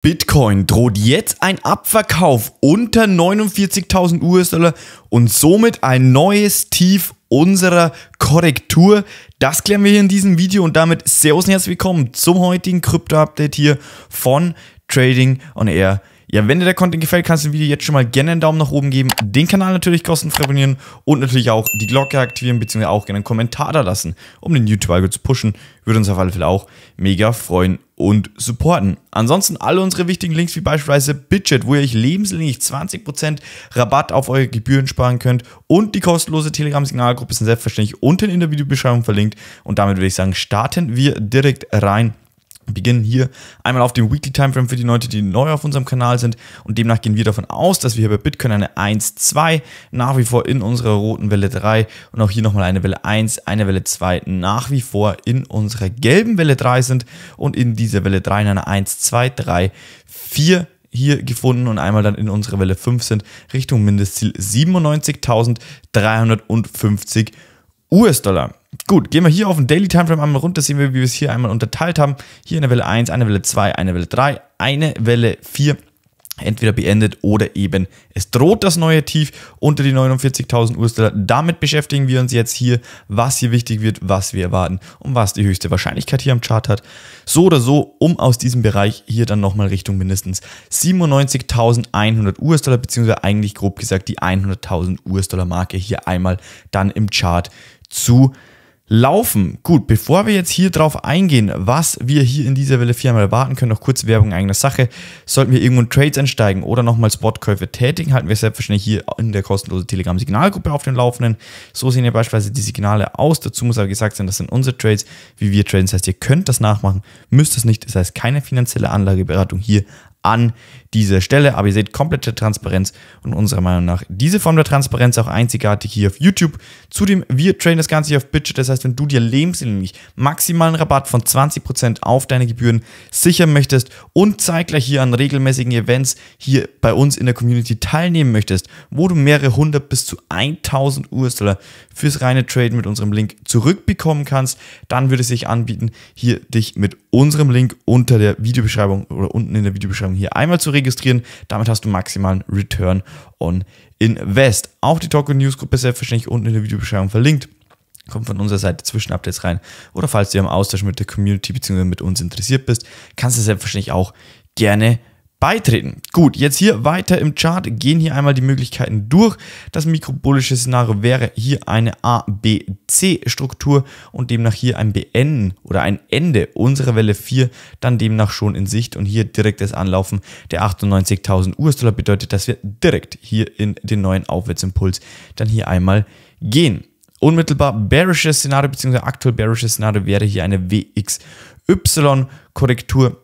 Bitcoin droht jetzt ein Abverkauf unter 49.000 US-Dollar und somit ein neues Tief unserer Korrektur. Das klären wir hier in diesem Video und damit Servus und herzlich willkommen zum heutigen Krypto-Update hier von Trading on Air. Ja, wenn dir der Content gefällt, kannst du dem Video jetzt schon mal gerne einen Daumen nach oben geben, den Kanal natürlich kostenfrei abonnieren und natürlich auch die Glocke aktivieren, beziehungsweise auch gerne einen Kommentar da lassen, um den YouTube-Algo zu pushen. Würde uns auf alle Fälle auch mega freuen und supporten. Ansonsten alle unsere wichtigen Links, wie beispielsweise Bidget, wo ihr euch lebenslänglich 20% Rabatt auf eure Gebühren sparen könnt und die kostenlose Telegram-Signalgruppe sind selbstverständlich unten in der Videobeschreibung verlinkt. Und damit würde ich sagen, starten wir direkt rein beginnen hier einmal auf dem Weekly Timeframe für die Leute, die neu auf unserem Kanal sind und demnach gehen wir davon aus, dass wir hier bei Bitcoin eine 1, 2 nach wie vor in unserer roten Welle 3 und auch hier nochmal eine Welle 1, eine Welle 2 nach wie vor in unserer gelben Welle 3 sind und in dieser Welle 3 in einer 1, 2, 3, 4 hier gefunden und einmal dann in unserer Welle 5 sind Richtung Mindestziel 97.350 US-Dollar. Gut, gehen wir hier auf den Daily Timeframe einmal runter, sehen wir, wie wir es hier einmal unterteilt haben. Hier eine Welle 1, eine Welle 2, eine Welle 3, eine Welle 4 entweder beendet oder eben es droht das neue Tief unter die 49.000 US-Dollar. Damit beschäftigen wir uns jetzt hier, was hier wichtig wird, was wir erwarten und was die höchste Wahrscheinlichkeit hier am Chart hat. So oder so, um aus diesem Bereich hier dann nochmal Richtung mindestens 97.100 US-Dollar, beziehungsweise eigentlich grob gesagt die 100.000 US-Dollar-Marke hier einmal dann im Chart zu Laufen. Gut, bevor wir jetzt hier drauf eingehen, was wir hier in dieser Welle viermal erwarten können, noch kurz Werbung eigener Sache. Sollten wir irgendwo in Trades einsteigen oder nochmal Spotkäufe tätigen, halten wir selbstverständlich hier in der kostenlosen Telegram-Signalgruppe auf dem Laufenden. So sehen ja beispielsweise die Signale aus. Dazu muss aber gesagt sein, das sind unsere Trades, wie wir traden. Das heißt, ihr könnt das nachmachen, müsst es nicht. Das heißt, keine finanzielle Anlageberatung hier an dieser Stelle. Aber ihr seht komplette Transparenz und unserer Meinung nach diese Form der Transparenz auch einzigartig hier auf YouTube. Zudem, wir trainen das Ganze hier auf Budget. Das heißt, wenn du dir lebenslänglich maximalen Rabatt von 20% auf deine Gebühren sichern möchtest und zeitgleich hier an regelmäßigen Events hier bei uns in der Community teilnehmen möchtest, wo du mehrere hundert bis zu 1000 US-Dollar fürs reine Traden mit unserem Link zurückbekommen kannst, dann würde es sich anbieten, hier dich mit unserem Link unter der Videobeschreibung oder unten in der Videobeschreibung hier einmal zu registrieren. Damit hast du maximalen Return on Invest. Auch die Token News Gruppe ist selbstverständlich unten in der Videobeschreibung verlinkt kommt von unserer Seite Zwischenupdates rein. Oder falls du am Austausch mit der Community bzw. mit uns interessiert bist, kannst du selbstverständlich auch gerne beitreten. Gut, jetzt hier weiter im Chart gehen hier einmal die Möglichkeiten durch. Das mikrobolische Szenario wäre hier eine ABC-Struktur und demnach hier ein Beenden oder ein Ende unserer Welle 4, dann demnach schon in Sicht und hier direktes Anlaufen der 98.000 US-Dollar bedeutet, dass wir direkt hier in den neuen Aufwärtsimpuls dann hier einmal gehen. Unmittelbar bearishes Szenario bzw. aktuell bearishes Szenario wäre hier eine WXY-Korrektur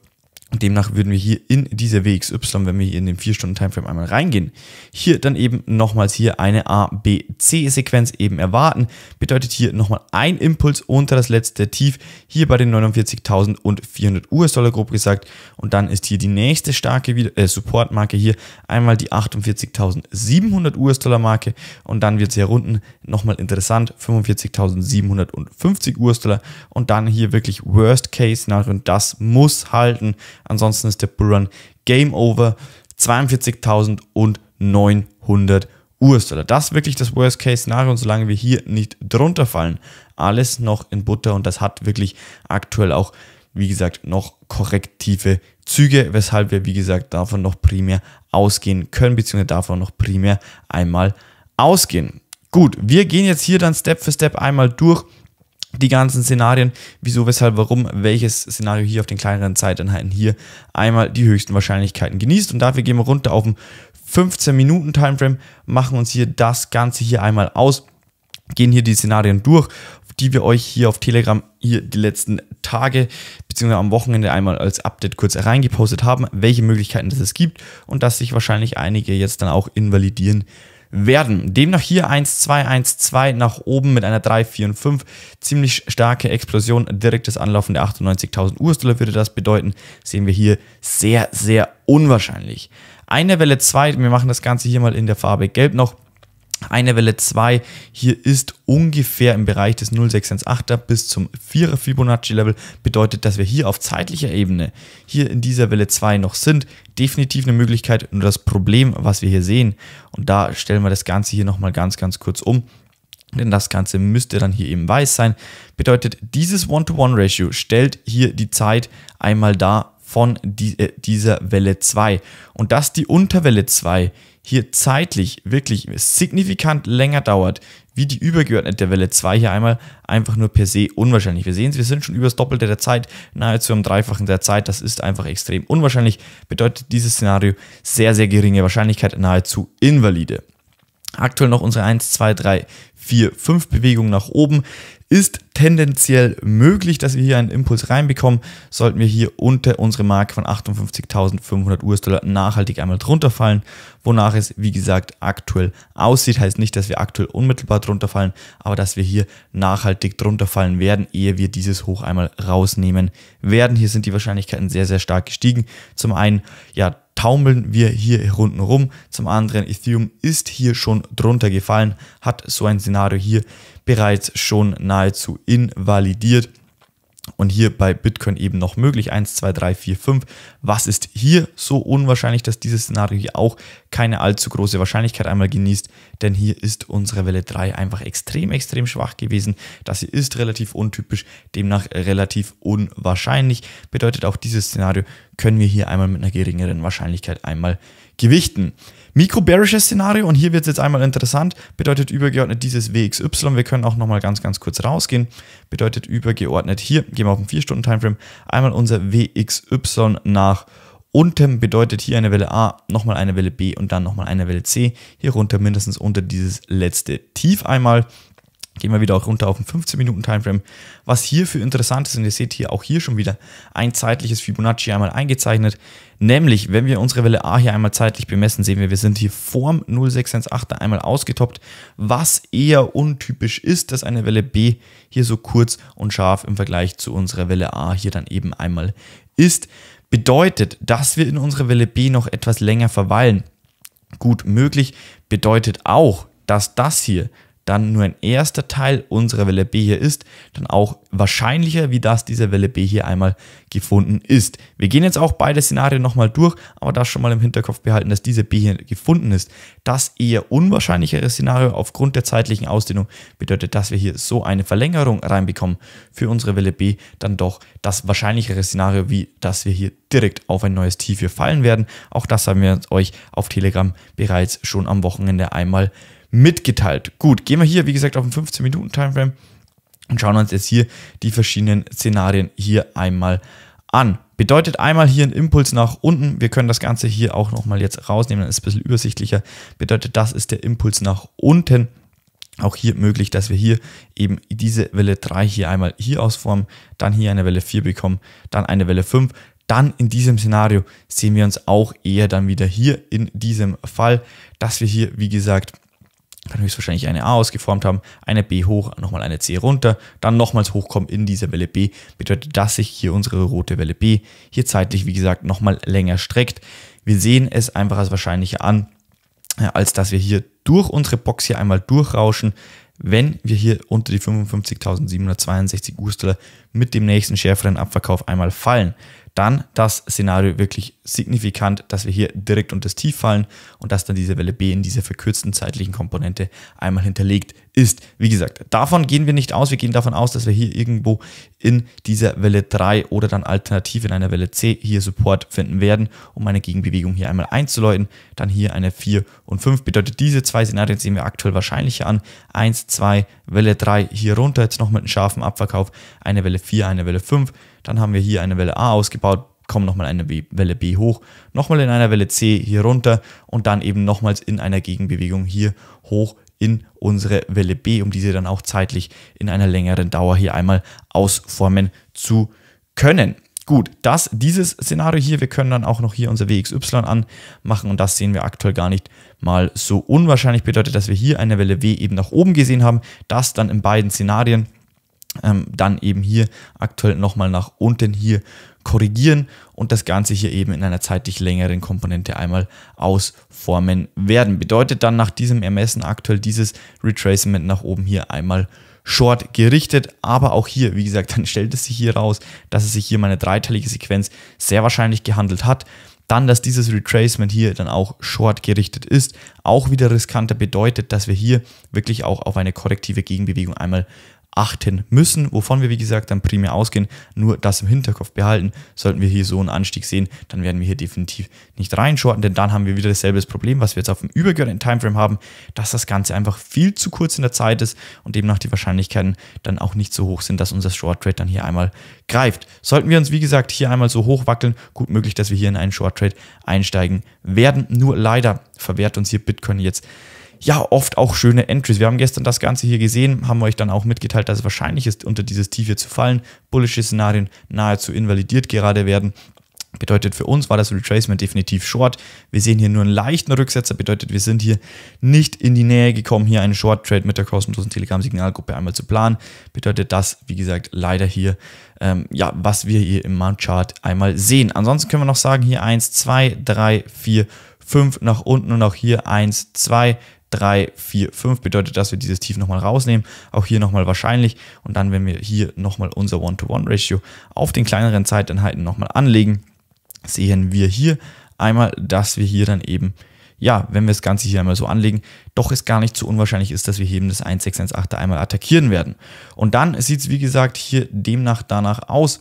und Demnach würden wir hier in dieser WXY, wenn wir hier in den 4-Stunden-Timeframe einmal reingehen, hier dann eben nochmals hier eine ABC-Sequenz eben erwarten. Bedeutet hier nochmal ein Impuls unter das letzte Tief, hier bei den 49.400 US-Dollar grob gesagt. Und dann ist hier die nächste starke äh, Support-Marke hier einmal die 48.700 US-Dollar-Marke und dann wird es hier unten nochmal interessant, 45.750 US-Dollar und dann hier wirklich Worst Case nach und das muss halten, ansonsten ist der Bullrun Game Over, 42.900 US-Dollar. Das ist wirklich das Worst-Case-Szenario und solange wir hier nicht drunter fallen, alles noch in Butter und das hat wirklich aktuell auch, wie gesagt, noch korrektive Züge, weshalb wir, wie gesagt, davon noch primär ausgehen können, beziehungsweise davon noch primär einmal ausgehen. Gut, wir gehen jetzt hier dann Step für Step einmal durch die ganzen Szenarien, wieso, weshalb, warum, welches Szenario hier auf den kleineren Zeiteinheiten hier einmal die höchsten Wahrscheinlichkeiten genießt. Und dafür gehen wir runter auf den 15-Minuten-Timeframe, machen uns hier das Ganze hier einmal aus, gehen hier die Szenarien durch, die wir euch hier auf Telegram hier die letzten Tage bzw. am Wochenende einmal als Update kurz reingepostet haben, welche Möglichkeiten das es gibt und dass sich wahrscheinlich einige jetzt dann auch invalidieren werden. Demnach hier 1, 2, 1, 2 nach oben mit einer 3, 4 und 5. Ziemlich starke Explosion, direktes Anlaufen der 98.000 US-Dollar würde das bedeuten. Sehen wir hier sehr, sehr unwahrscheinlich. Eine Welle 2, wir machen das Ganze hier mal in der Farbe Gelb noch. Eine Welle 2 hier ist ungefähr im Bereich des 0618er bis zum 4er Fibonacci-Level. Bedeutet, dass wir hier auf zeitlicher Ebene hier in dieser Welle 2 noch sind. Definitiv eine Möglichkeit, nur das Problem, was wir hier sehen. Und da stellen wir das Ganze hier nochmal ganz, ganz kurz um. Denn das Ganze müsste dann hier eben weiß sein. Bedeutet, dieses One-to-One-Ratio stellt hier die Zeit einmal dar von die, äh, dieser Welle 2. Und dass die Unterwelle 2 hier zeitlich wirklich signifikant länger dauert, wie die übergeordnete Welle 2 hier einmal, einfach nur per se unwahrscheinlich. Wir sehen es, wir sind schon über das Doppelte der Zeit, nahezu am Dreifachen der Zeit. Das ist einfach extrem unwahrscheinlich. Bedeutet dieses Szenario sehr, sehr geringe Wahrscheinlichkeit, nahezu invalide. Aktuell noch unsere 1, 2, 3, 4, 5 Bewegung nach oben ist tendenziell möglich, dass wir hier einen Impuls reinbekommen. Sollten wir hier unter unsere Marke von 58.500 US-Dollar nachhaltig einmal drunter fallen, wonach es wie gesagt aktuell aussieht, heißt nicht, dass wir aktuell unmittelbar drunter fallen, aber dass wir hier nachhaltig drunter fallen werden, ehe wir dieses Hoch einmal rausnehmen werden. Hier sind die Wahrscheinlichkeiten sehr, sehr stark gestiegen. Zum einen, ja, taumeln wir hier unten rum. Zum anderen, Ethereum ist hier schon drunter gefallen, hat so ein Szenario hier bereits schon nahezu invalidiert. Und hier bei Bitcoin eben noch möglich. 1, 2, 3, 4, 5. Was ist hier so unwahrscheinlich, dass dieses Szenario hier auch keine allzu große Wahrscheinlichkeit einmal genießt? Denn hier ist unsere Welle 3 einfach extrem, extrem schwach gewesen. Das hier ist relativ untypisch, demnach relativ unwahrscheinlich. Bedeutet auch dieses Szenario können wir hier einmal mit einer geringeren Wahrscheinlichkeit einmal gewichten. Mikrobearisches Szenario, und hier wird es jetzt einmal interessant, bedeutet übergeordnet dieses WXY. Wir können auch nochmal ganz, ganz kurz rausgehen. Bedeutet übergeordnet hier, gehen wir auf den 4-Stunden-Timeframe, einmal unser WXY nach unten bedeutet hier eine Welle A, nochmal eine Welle B und dann nochmal eine Welle C. Hier runter mindestens unter dieses letzte Tief einmal. Gehen wir wieder auch runter auf den 15-Minuten-Timeframe. Was hier für interessant ist, und ihr seht hier auch hier schon wieder ein zeitliches Fibonacci einmal eingezeichnet, nämlich wenn wir unsere Welle A hier einmal zeitlich bemessen, sehen wir, wir sind hier vorm 0,618 einmal ausgetoppt, was eher untypisch ist, dass eine Welle B hier so kurz und scharf im Vergleich zu unserer Welle A hier dann eben einmal ist. Bedeutet, dass wir in unserer Welle B noch etwas länger verweilen. Gut möglich bedeutet auch, dass das hier dann nur ein erster Teil unserer Welle B hier ist, dann auch wahrscheinlicher, wie das diese Welle B hier einmal gefunden ist. Wir gehen jetzt auch beide Szenarien nochmal durch, aber das schon mal im Hinterkopf behalten, dass diese B hier gefunden ist. Das eher unwahrscheinlichere Szenario aufgrund der zeitlichen Ausdehnung bedeutet, dass wir hier so eine Verlängerung reinbekommen für unsere Welle B, dann doch das wahrscheinlichere Szenario, wie dass wir hier direkt auf ein neues Tief hier fallen werden. Auch das haben wir euch auf Telegram bereits schon am Wochenende einmal mitgeteilt. Gut, gehen wir hier, wie gesagt, auf den 15-Minuten-Timeframe und schauen uns jetzt hier die verschiedenen Szenarien hier einmal an. Bedeutet einmal hier ein Impuls nach unten. Wir können das Ganze hier auch nochmal jetzt rausnehmen, dann ist es ein bisschen übersichtlicher. Bedeutet, das ist der Impuls nach unten. Auch hier möglich, dass wir hier eben diese Welle 3 hier einmal hier ausformen, dann hier eine Welle 4 bekommen, dann eine Welle 5. Dann in diesem Szenario sehen wir uns auch eher dann wieder hier in diesem Fall, dass wir hier, wie gesagt, kann höchstwahrscheinlich eine A ausgeformt haben, eine B hoch, nochmal eine C runter, dann nochmals hochkommen in dieser Welle B. Bedeutet, dass sich hier unsere rote Welle B hier zeitlich, wie gesagt, nochmal länger streckt. Wir sehen es einfach als wahrscheinlicher an, als dass wir hier durch unsere Box hier einmal durchrauschen, wenn wir hier unter die 55.762 US-Dollar mit dem nächsten schärferen Abverkauf einmal fallen dann das Szenario wirklich signifikant, dass wir hier direkt unter das Tief fallen und dass dann diese Welle B in dieser verkürzten zeitlichen Komponente einmal hinterlegt ist. Wie gesagt, davon gehen wir nicht aus. Wir gehen davon aus, dass wir hier irgendwo in dieser Welle 3 oder dann alternativ in einer Welle C hier Support finden werden, um eine Gegenbewegung hier einmal einzuläuten. Dann hier eine 4 und 5 bedeutet diese zwei Szenarien sehen wir aktuell wahrscheinlicher an. 1, 2, Welle 3 hier runter, jetzt noch mit einem scharfen Abverkauf, eine Welle 4, eine Welle 5 dann haben wir hier eine Welle A ausgebaut, kommen nochmal eine Welle B hoch, nochmal in einer Welle C hier runter und dann eben nochmals in einer Gegenbewegung hier hoch in unsere Welle B, um diese dann auch zeitlich in einer längeren Dauer hier einmal ausformen zu können. Gut, das, dieses Szenario hier, wir können dann auch noch hier unser WXY anmachen und das sehen wir aktuell gar nicht mal so unwahrscheinlich bedeutet, dass wir hier eine Welle W eben nach oben gesehen haben, das dann in beiden Szenarien ähm, dann eben hier aktuell nochmal nach unten hier korrigieren und das Ganze hier eben in einer zeitlich längeren Komponente einmal ausformen werden. Bedeutet dann nach diesem Ermessen aktuell dieses Retracement nach oben hier einmal Short gerichtet, aber auch hier, wie gesagt, dann stellt es sich hier raus, dass es sich hier meine dreiteilige Sequenz sehr wahrscheinlich gehandelt hat. Dann, dass dieses Retracement hier dann auch short gerichtet ist, auch wieder riskanter bedeutet, dass wir hier wirklich auch auf eine korrektive Gegenbewegung einmal achten müssen, wovon wir, wie gesagt, dann primär ausgehen. Nur das im Hinterkopf behalten. Sollten wir hier so einen Anstieg sehen, dann werden wir hier definitiv nicht reinschorten, denn dann haben wir wieder dasselbe Problem, was wir jetzt auf dem übergeordneten Timeframe haben, dass das Ganze einfach viel zu kurz in der Zeit ist und demnach die Wahrscheinlichkeiten dann auch nicht so hoch sind, dass unser Short Trade dann hier einmal greift. Sollten wir uns, wie gesagt, hier einmal so hoch wackeln, gut möglich, dass wir hier in einen Short Trade einsteigen werden. Nur leider verwehrt uns hier Bitcoin jetzt ja oft auch schöne Entries. Wir haben gestern das Ganze hier gesehen, haben euch dann auch mitgeteilt, dass es wahrscheinlich ist, unter dieses Tief hier zu fallen. Bullische Szenarien nahezu invalidiert gerade werden. Bedeutet für uns war das Retracement definitiv Short. Wir sehen hier nur einen leichten Rücksetzer, bedeutet wir sind hier nicht in die Nähe gekommen, hier einen Short Trade mit der kostenlosen Telegram-Signalgruppe einmal zu planen. Bedeutet das, wie gesagt, leider hier, ähm, ja, was wir hier im Mount-Chart einmal sehen. Ansonsten können wir noch sagen, hier 1, 2, 3, 4, 5 nach unten und auch hier 1, 2, 3, 4, 5 bedeutet, dass wir dieses Tief nochmal rausnehmen, auch hier nochmal wahrscheinlich und dann, wenn wir hier nochmal unser One-to-One-Ratio auf den kleineren Zeiteinheiten nochmal anlegen, sehen wir hier einmal, dass wir hier dann eben ja, wenn wir das Ganze hier einmal so anlegen, doch es gar nicht so unwahrscheinlich ist, dass wir eben das 1618 einmal attackieren werden. Und dann sieht es, wie gesagt, hier demnach danach aus,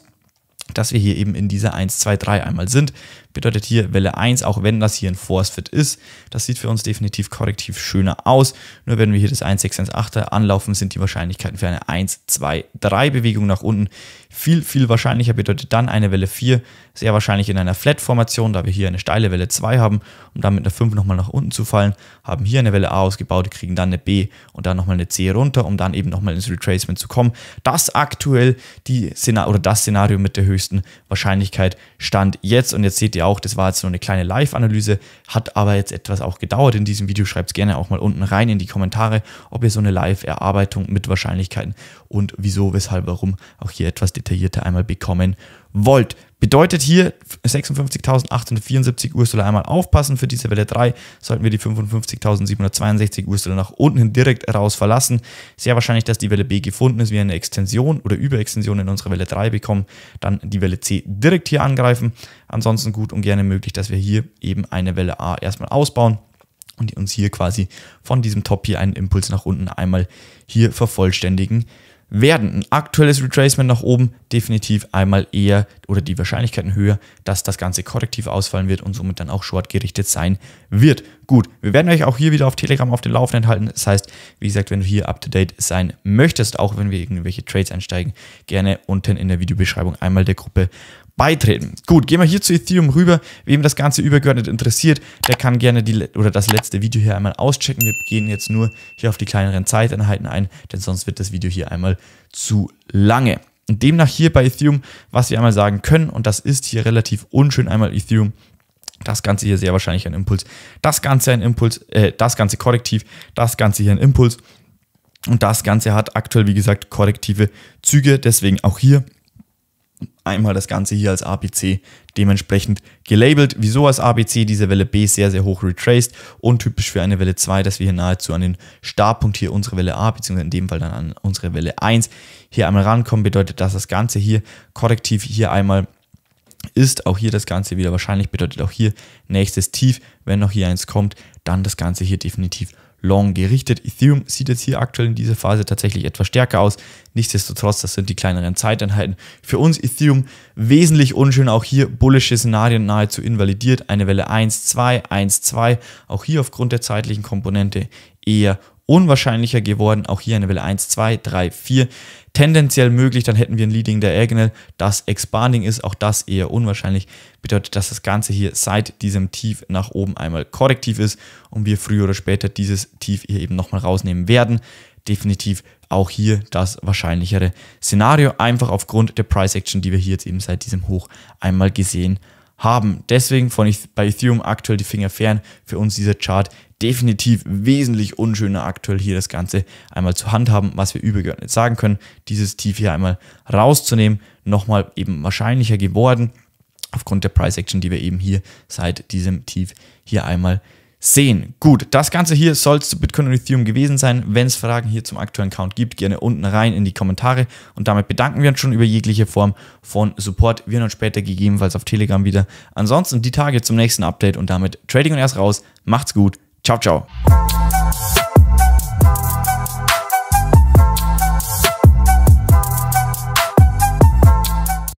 dass wir hier eben in dieser 1, 2, 3 einmal sind. Bedeutet hier Welle 1, auch wenn das hier ein Force Fit ist, das sieht für uns definitiv korrektiv schöner aus. Nur wenn wir hier das 1, 6, 1, 8 anlaufen, sind die Wahrscheinlichkeiten für eine 1, 2, 3 Bewegung nach unten viel, viel wahrscheinlicher bedeutet dann eine Welle 4 sehr wahrscheinlich in einer Flat-Formation, da wir hier eine steile Welle 2 haben, um dann mit einer 5 nochmal nach unten zu fallen, haben hier eine Welle A ausgebaut, kriegen dann eine B und dann nochmal eine C runter, um dann eben nochmal ins Retracement zu kommen. Das aktuell die Szenar oder das Szenario mit der höchsten Wahrscheinlichkeit stand jetzt und jetzt seht ihr auch, das war jetzt so eine kleine Live-Analyse, hat aber jetzt etwas auch gedauert in diesem Video. Schreibt es gerne auch mal unten rein in die Kommentare, ob ihr so eine Live-Erarbeitung mit Wahrscheinlichkeiten und wieso, weshalb, warum auch hier etwas detailliert detaillierter einmal bekommen wollt. Bedeutet hier 56.874 US-Dollar einmal aufpassen für diese Welle 3. Sollten wir die 55.762 US-Dollar nach unten direkt raus verlassen. Sehr wahrscheinlich, dass die Welle B gefunden ist, wir eine Extension oder Überextension in unserer Welle 3 bekommen. Dann die Welle C direkt hier angreifen. Ansonsten gut und gerne möglich, dass wir hier eben eine Welle A erstmal ausbauen und uns hier quasi von diesem Top hier einen Impuls nach unten einmal hier vervollständigen werden. Ein aktuelles Retracement nach oben definitiv einmal eher oder die Wahrscheinlichkeiten höher, dass das Ganze korrektiv ausfallen wird und somit dann auch shortgerichtet sein wird. Gut, wir werden euch auch hier wieder auf Telegram auf den Laufenden halten. Das heißt, wie gesagt, wenn du hier up to date sein möchtest, auch wenn wir irgendwelche Trades einsteigen, gerne unten in der Videobeschreibung einmal der Gruppe beitreten. Gut, gehen wir hier zu Ethereum rüber. Wem das Ganze übergeordnet interessiert, der kann gerne die oder das letzte Video hier einmal auschecken. Wir gehen jetzt nur hier auf die kleineren Zeiteinheiten ein, denn sonst wird das Video hier einmal zu lange. Und demnach hier bei Ethereum, was wir einmal sagen können, und das ist hier relativ unschön einmal Ethereum, das Ganze hier sehr wahrscheinlich ein Impuls, das Ganze ein Impuls, äh, das Ganze korrektiv, das Ganze hier ein Impuls. Und das Ganze hat aktuell, wie gesagt, korrektive Züge, deswegen auch hier einmal das Ganze hier als ABC dementsprechend gelabelt. Wieso als ABC? Diese Welle B sehr, sehr hoch retraced und typisch für eine Welle 2, dass wir hier nahezu an den Startpunkt hier unsere Welle A, beziehungsweise in dem Fall dann an unsere Welle 1 hier einmal rankommen, bedeutet, dass das Ganze hier korrektiv hier einmal ist. Auch hier das Ganze wieder wahrscheinlich bedeutet auch hier nächstes Tief. Wenn noch hier eins kommt, dann das Ganze hier definitiv long gerichtet. Ethereum sieht jetzt hier aktuell in dieser Phase tatsächlich etwas stärker aus. Nichtsdestotrotz, das sind die kleineren Zeiteinheiten. Für uns Ethereum wesentlich unschön. Auch hier bullische Szenarien nahezu invalidiert. Eine Welle 1, 2, 1, 2. Auch hier aufgrund der zeitlichen Komponente eher unwahrscheinlicher geworden. Auch hier eine Welle 1, 2, 3, 4. Tendenziell möglich, dann hätten wir ein Leading Diagonal, das Expanding ist, auch das eher unwahrscheinlich. Bedeutet, dass das Ganze hier seit diesem Tief nach oben einmal korrektiv ist und wir früher oder später dieses Tief hier eben nochmal rausnehmen werden. Definitiv auch hier das wahrscheinlichere Szenario, einfach aufgrund der Price Action, die wir hier jetzt eben seit diesem Hoch einmal gesehen haben haben. Deswegen von bei Ethereum aktuell die Finger fern. Für uns dieser Chart definitiv wesentlich unschöner aktuell hier das Ganze einmal zu handhaben, was wir übergeordnet sagen können, dieses Tief hier einmal rauszunehmen, nochmal eben wahrscheinlicher geworden aufgrund der Price Action, die wir eben hier seit diesem Tief hier einmal sehen. Gut, das Ganze hier soll es zu Bitcoin und Ethereum gewesen sein. Wenn es Fragen hier zum aktuellen Count gibt, gerne unten rein in die Kommentare. Und damit bedanken wir uns schon über jegliche Form von Support. Wir hören uns später gegebenenfalls auf Telegram wieder. Ansonsten die Tage zum nächsten Update und damit Trading und erst raus. Macht's gut. Ciao, ciao.